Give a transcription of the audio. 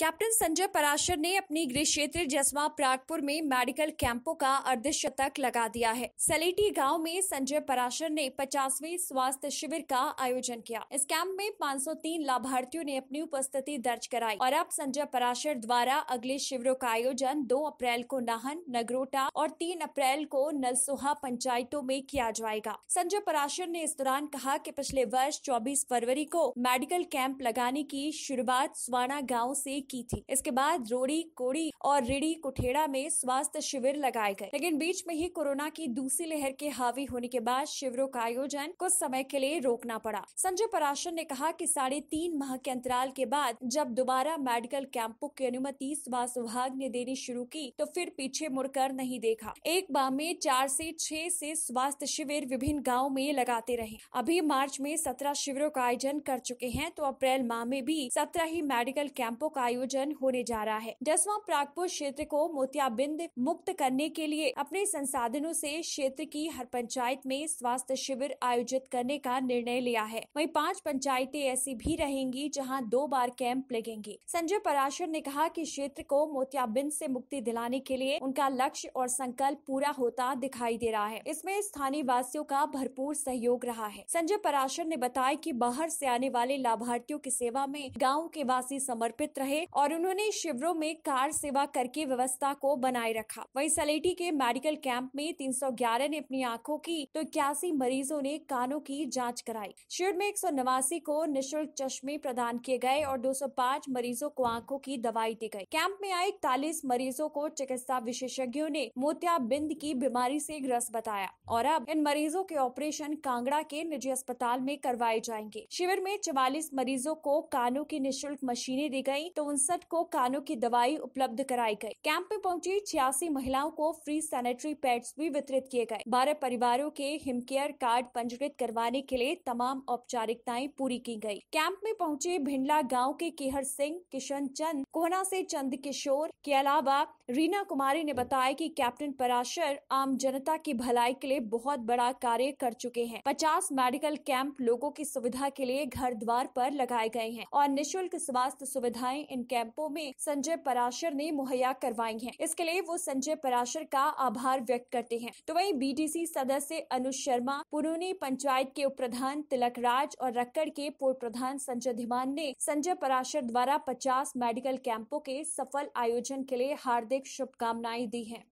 captain Sanjay Parashar ने अपनी गृह क्षेत्र जसवा प्रागपुर में मेडिकल कैंपों का अर्धशतक लगा दिया है सलेटी गांव में संजय पराशर ने 50वें स्वास्थ्य शिविर का आयोजन किया इस कैंप में 503 लाभार्थियों ने अपनी उपस्थिति दर्ज कराई और अब संजय पराशर द्वारा अगले शिविरों का आयोजन 2 अप्रैल को नाहन नगरोटा और 3 अप्रैल को नलसोहा पंचायतों में किया जाएगा संजय पराशर ने इस दौरान कहा की पिछले वर्ष चौबीस फरवरी को मेडिकल कैंप लगाने की शुरुआत स्वाणा गाँव ऐसी की थी इसके बाद रोड़ी कोड़ी और रिड़ी कुठेड़ा में स्वास्थ्य शिविर लगाए गए लेकिन बीच में ही कोरोना की दूसरी लहर के हावी होने के बाद शिविरों का आयोजन कुछ समय के लिए रोकना पड़ा संजय पराशर ने कहा कि साढ़े तीन माह के अंतराल के बाद जब दोबारा मेडिकल कैंपों की अनुमति स्वास्थ्य विभाग ने देनी शुरू की तो फिर पीछे मुड़कर नहीं देखा एक बार में चार से छह से स्वास्थ्य शिविर विभिन्न गाँव में लगाते रहे अभी मार्च में सत्रह शिविरों का आयोजन कर चुके हैं तो अप्रैल माह में भी सत्रह ही मेडिकल कैंपों का आयोजन आयोजन होने जा रहा है दसवा प्रागपुर क्षेत्र को मोतियाबिंद मुक्त करने के लिए अपने संसाधनों से क्षेत्र की हर पंचायत में स्वास्थ्य शिविर आयोजित करने का निर्णय लिया है वही पांच पंचायतें ऐसी भी रहेंगी जहां दो बार कैंप लगेंगे संजय पराशर ने कहा कि क्षेत्र को मोतियाबिंद से मुक्ति दिलाने के लिए उनका लक्ष्य और संकल्प पूरा होता दिखाई दे रहा है इसमें स्थानीय वासियों का भरपूर सहयोग रहा है संजय पराशर ने बताया कि बाहर से आने वाले लाभार्थियों की सेवा में गाँव के वासी समर्पित रहे और उन्होंने शिविरों में कार सेवा करके व्यवस्था को बनाए रखा वही सलेटी के मेडिकल कैंप में 311 ने अपनी आंखों की तो इक्यासी मरीजों ने कानों की जाँच कराई शिविर में एक को निःशुल्क चश्मे प्रदान किए गए और 205 मरीजों को आंखों की दवाई दी गई कैंप में आए इकतालीस मरीजों को चिकित्सा विशेषज्ञों ने मोतियाबिंद की बीमारी से ग्रस्त बताया और अब इन मरीजों के ऑपरेशन कांगड़ा के निजी अस्पताल में करवाए जाएंगे शिविर में चवालीस मरीजों को कानों की निःशुल्क मशीनें दी गयी तो उन उनसठ को कानों की दवाई उपलब्ध कराई गई कैंप में पहुंची छियासी महिलाओं को फ्री सैनिटरी पैड्स भी वितरित किए गए बारह परिवारों के हिमकेयर कार्ड पंजीकृत करवाने के लिए तमाम औपचारिकताएं पूरी की गयी कैंप में पहुँचे भिंडला गाँव के केहर सिंह किशन चंद कोहना ऐसी चंद किशोर के अलावा रीना कुमारी ने बताया की कैप्टन पराशर आम जनता की भलाई के लिए बहुत बड़ा कार्य कर चुके हैं पचास मेडिकल कैंप लोगों की सुविधा के लिए घर द्वार पर लगाए गए हैं और निशुल्क स्वास्थ्य सुविधाएं इन इन कैंपों में संजय पराशर ने मुहैया करवाई हैं इसके लिए वो संजय पराशर का आभार व्यक्त करते हैं तो वहीं बीडीसी सदस्य अनुज शर्मा पुरूनी पंचायत के उप प्रधान तिलक राज और रक्कड़ के पूर्व प्रधान संजय धीमान ने संजय पराशर द्वारा पचास मेडिकल कैंपों के सफल आयोजन के लिए हार्दिक शुभकामनाएं दी है